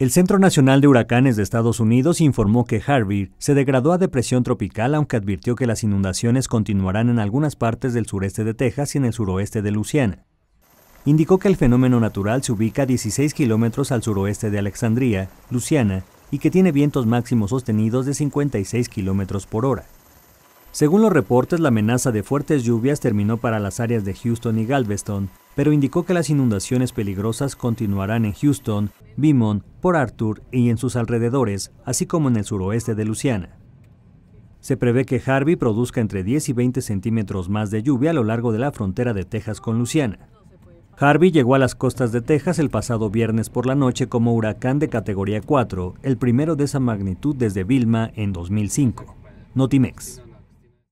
El Centro Nacional de Huracanes de Estados Unidos informó que Harvey se degradó a depresión tropical, aunque advirtió que las inundaciones continuarán en algunas partes del sureste de Texas y en el suroeste de Luisiana. Indicó que el fenómeno natural se ubica a 16 kilómetros al suroeste de Alexandria, Luisiana, y que tiene vientos máximos sostenidos de 56 kilómetros por hora. Según los reportes, la amenaza de fuertes lluvias terminó para las áreas de Houston y Galveston, pero indicó que las inundaciones peligrosas continuarán en Houston, Vimon, por Arthur y en sus alrededores, así como en el suroeste de Luciana. Se prevé que Harvey produzca entre 10 y 20 centímetros más de lluvia a lo largo de la frontera de Texas con Luciana. Harvey llegó a las costas de Texas el pasado viernes por la noche como huracán de categoría 4, el primero de esa magnitud desde Vilma en 2005. Notimex.